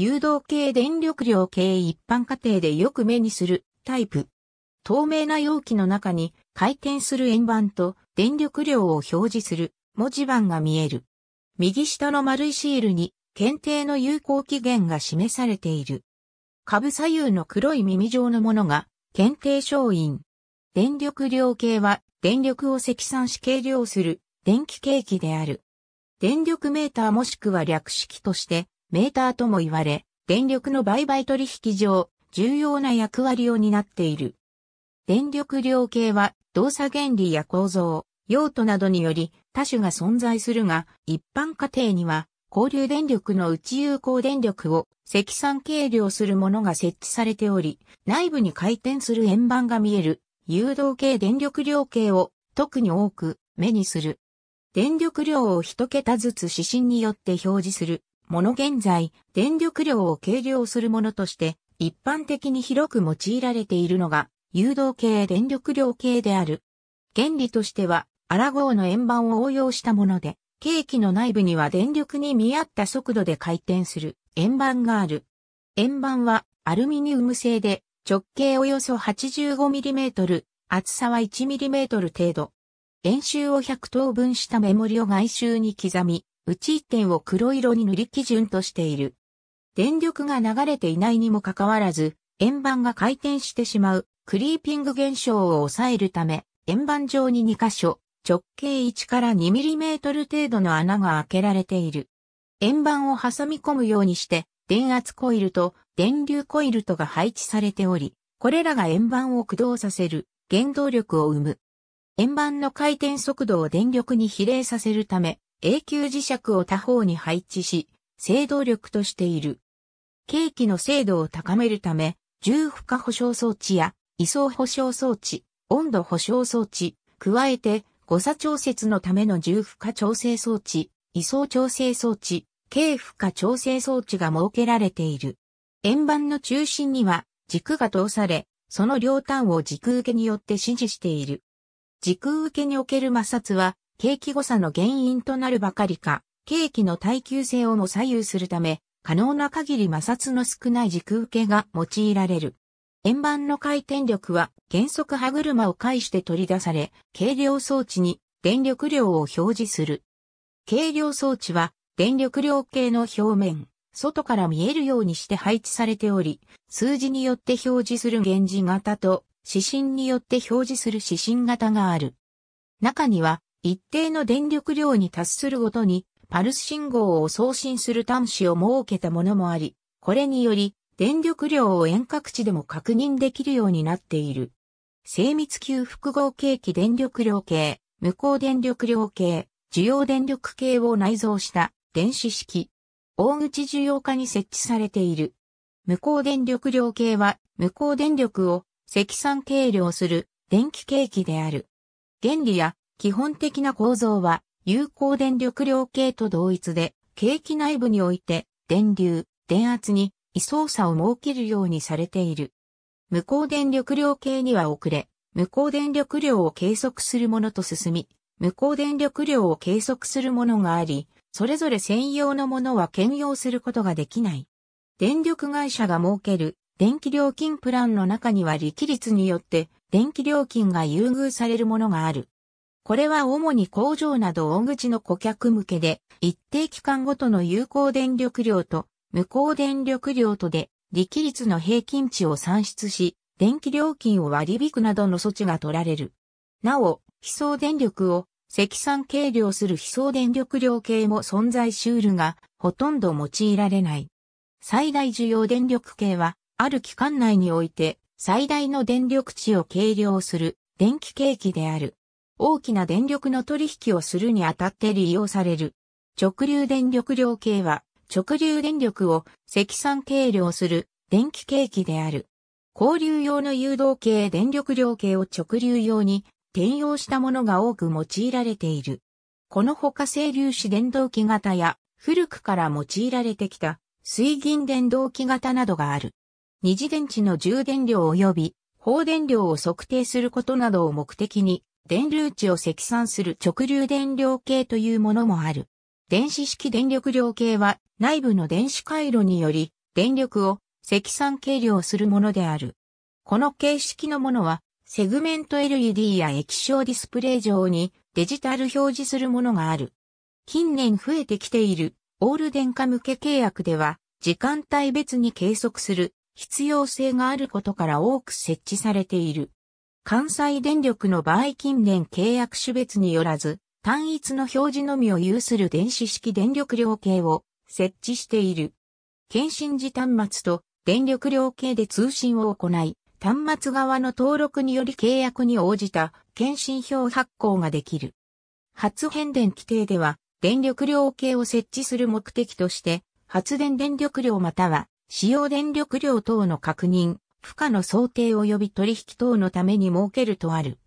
誘導系電力量系一般家庭でよく目にするタイプ。透明な容器の中に回転する円盤と電力量を表示する文字盤が見える。右下の丸いシールに検定の有効期限が示されている。株左右の黒い耳状のものが検定商品。電力量計は電力を積算し計量する電気計器である。電力メーターもしくは略式としてメーターとも言われ、電力の売買取引上、重要な役割を担っている。電力量計は動作原理や構造、用途などにより多種が存在するが、一般家庭には交流電力の内有効電力を積算計量するものが設置されており、内部に回転する円盤が見える誘導系電力量計を特に多く目にする。電力量を一桁ずつ指針によって表示するもの現在、電力量を計量するものとして、一般的に広く用いられているのが、誘導系電力量計である。原理としては、アラゴーの円盤を応用したもので、計器の内部には電力に見合った速度で回転する円盤がある。円盤はアルミニウム製で直径およそ 85mm、厚さは 1mm 程度。円周を100等分したメモリを外周に刻み、うち1点を黒色に塗り基準としている。電力が流れていないにもかかわらず、円盤が回転してしまう、クリーピング現象を抑えるため、円盤上に2箇所、直径1から 2mm 程度の穴が開けられている。円盤を挟み込むようにして、電圧コイルと電流コイルとが配置されており、これらが円盤を駆動させる原動力を生む。円盤の回転速度を電力に比例させるため、永久磁石を他方に配置し、制動力としている。計器の精度を高めるため、重負荷保障装置や、位相保障装置、温度保障装置、加えて誤差調節のための重負荷調整装置、位相調整装置、軽負荷調整装置が設けられている。円盤の中心には軸が通され、その両端を軸受けによって支持している。軸受けにおける摩擦は景気誤差の原因となるばかりか、景気の耐久性をも左右するため、可能な限り摩擦の少ない軸受けが用いられる。円盤の回転力は原則歯車を介して取り出され、軽量装置に電力量を表示する。軽量装置は電力量計の表面、外から見えるようにして配置されており、数字によって表示する源氏型と指針によって表示する指針型がある。中には一定の電力量に達するごとに、パルス信号を送信する端子を設けたものもあり、これにより、電力量を遠隔地でも確認できるようになっている。精密級複合計器電力量計、無効電力量計、需要電力計を内蔵した電子式。大口需要化に設置されている。無効電力量計は、無効電力を積算計量する電気計器である。原理や基本的な構造は、有効電力量計と同一で、計器内部において、電流、電圧に、位相差を設けるようにされている。無効電力量計には遅れ、無効電力量を計測するものと進み、無効電力量を計測するものがあり、それぞれ専用のものは兼用することができない。電力会社が設ける電気料金プランの中には力率によって電気料金が優遇されるものがある。これは主に工場など大口の顧客向けで、一定期間ごとの有効電力量と無効電力量とで、力率の平均値を算出し、電気料金を割り引くなどの措置が取られる。なお、非送電力を積算計量する非送電力量計も存在しうるが、ほとんど用いられない。最大需要電力計は、ある期間内において、最大の電力値を計量する電気計器である。大きな電力の取引をするにあたって利用される。直流電力量計は、直流電力を積算計量する電気計器である。交流用の誘導系電力量計を直流用に転用したものが多く用いられている。このほか整粒子電動機型や古くから用いられてきた水銀電動機型などがある。二次電池の充電量及び放電量を測定することなどを目的に電流値を積算する直流電量計というものもある。電子式電力量計は内部の電子回路により電力を積算計量するものである。この形式のものはセグメント LED や液晶ディスプレイ上にデジタル表示するものがある。近年増えてきているオール電化向け契約では時間帯別に計測する必要性があることから多く設置されている。関西電力の場合近年契約種別によらず、単一の表示のみを有する電子式電力量計を設置している。検診時端末と電力量計で通信を行い、端末側の登録により契約に応じた検診票発行ができる。発変電規定では、電力量計を設置する目的として、発電電力量または使用電力量等の確認、負荷の想定及び取引等のために設けるとある。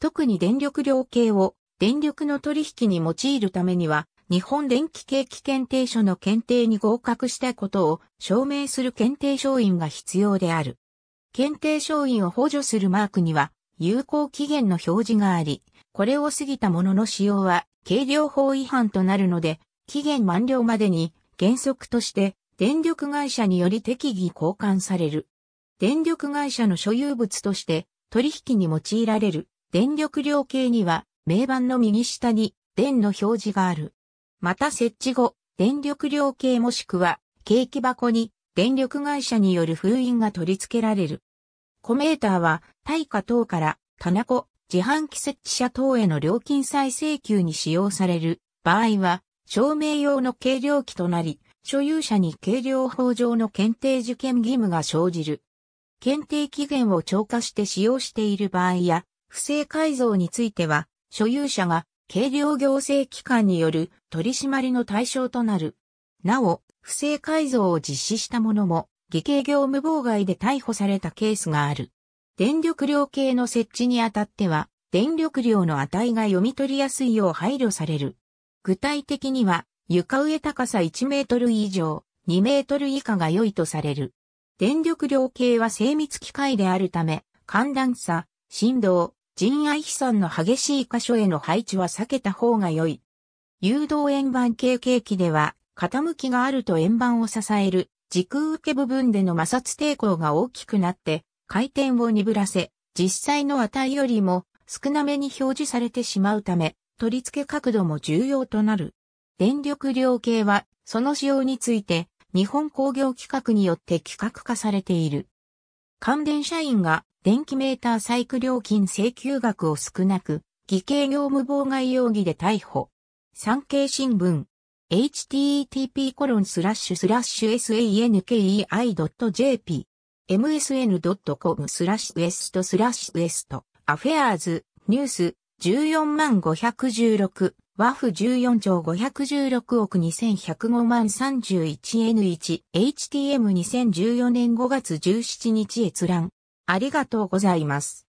特に電力量計を電力の取引に用いるためには、日本電気計器検定所の検定に合格したことを証明する検定証印が必要である。検定証印を補助するマークには、有効期限の表示があり、これを過ぎたものの使用は軽量法違反となるので、期限満了までに原則として電力会社により適宜交換される。電力会社の所有物として取引に用いられる電力量計には名板の右下に電の表示がある。また設置後、電力量計もしくは景気箱に電力会社による封印が取り付けられる。コメーターは対価等から棚子、自販機設置者等への料金再請求に使用される場合は、証明用の計量器となり、所有者に計量法上の検定受験義務が生じる。検定期限を超過して使用している場合や、不正改造については、所有者が軽量行政機関による取り締まりの対象となる。なお、不正改造を実施した者も、偽計業務妨害で逮捕されたケースがある。電力量計の設置にあたっては、電力量の値が読み取りやすいよう配慮される。具体的には、床上高さ1メートル以上、2メートル以下が良いとされる。電力量計は精密機械であるため、寒暖差、振動、人愛飛散の激しい箇所への配置は避けた方が良い。誘導円盤系計器では、傾きがあると円盤を支える軸受け部分での摩擦抵抗が大きくなって、回転を鈍らせ、実際の値よりも少なめに表示されてしまうため、取り付け角度も重要となる。電力量計は、その仕様について、日本工業規格によって規格化されている。関電社員が電気メーターサイク料金請求額を少なく、偽計業務妨害容疑で逮捕。産経新聞 http コロンスラッシュスラッシュ sankei.jp msn.com スラッシュウエストスラッシュウエストアフェアーズニュース14 516和府14兆516億2105万 31N1HTM2014 年5月17日閲覧。ありがとうございます。